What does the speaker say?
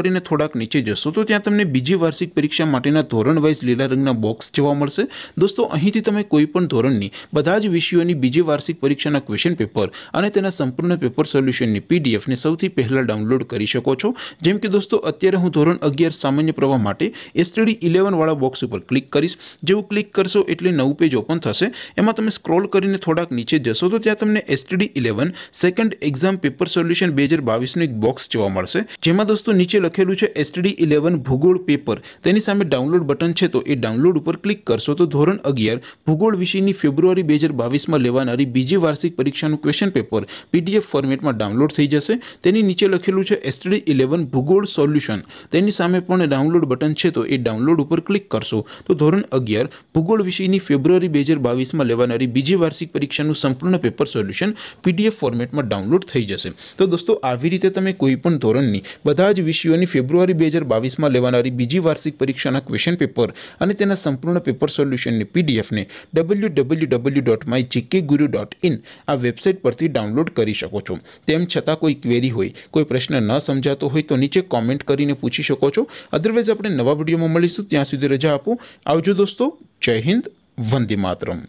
કરીને થોડક નીચે જશો તો ત્યાં તમને બીજી વાર્ષિક પરીક્ષા માટેના ધોરણ વાઇસ લીલા રંગના બોક્સ જોવા મળશે દોસ્તો અહીંથી તમે કોઈ પણ ધોરણની બધા જ વિષયોની બીજી વાર્ષિક પરીક્ષાના ક્વેશ્ચન પેપર અને તેના સંપૂર્ણ પેપર સોલ્યુશનની પીડીએફ ને સૌથી પહેલા ડાઉનલોડ કરી શકો છો જેમ કે દોસ્તો અત્યારે હું ધોરણ 11 સામાન્ય પ્રવા માટે STD 11 વાળો બોક્સ ઉપર ક્લિક કરીશ જેવું ક્લિક કરશો એટલે નવું પેજ ઓપન થશે એમાં તમે સ્ક્રોલ કરીને થોડક નીચે જશો તો ત્યાં તમને STD 11 second exam paper solution 2022 નો એક બોક્સ જોવા મળશે જેમાં દોસ્તો નીચે ખેલું છે STD 11 ભૂગોળ પેપર તેની સામે ડાઉનલોડ બટન છે તો એ ડાઉનલોડ ઉપર ક્લિક કરશો તો ધોરણ 11 ભૂગોળ વિષયની ફેબ્રુઆરી 2022 માં લેવાનાર બીજી વાર્ષિક પરીક્ષાનું ક્વેશ્ચન પેપર PDF ફોર્મેટમાં ડાઉનલોડ થઈ જશે તેની નીચે લખેલું છે STD 11 ભૂગોળ સોલ્યુશન તેની સામે પણ ડાઉનલોડ બટન છે તો એ ડાઉનલોડ ઉપર ક્લિક કરશો તો ધોરણ 11 ભૂગોળ વિષયની ફેબ્રુઆરી 2022 માં લેવાનાર બીજી વાર્ષિક પરીક્ષાનું સંપૂર્ણ પેપર સોલ્યુશન PDF ફોર્મેટમાં ડાઉનલોડ થઈ જશે તો દોસ્તો આવી રીતે તમે કોઈ પણ ધોરણની બધા જ વિષય ની ફેબ્રુઆરી 2022 માં લેવાણારી બીજી વાર્ષિક પરીક્ષાના ક્વેશ્ચન પેપર અને તેના સંપૂર્ણ પેપર સોલ્યુશનની પીડીએફ ને www.mygkguru.in આ વેબસાઈટ પરથી ડાઉનલોડ કરી શકો છો તેમ છતાં કોઈ ક્વેરી હોય કોઈ પ્રશ્ન ન સમજાતો હોય તો નીચે કમેન્ટ કરીને પૂછી શકો છો અધરવાઇઝ આપણે નવા વિડિયોમાં મળીશું ત્યાં સુધી રજા આપો આવજો દોસ્તો જય હિન્દ વંદે માતરમ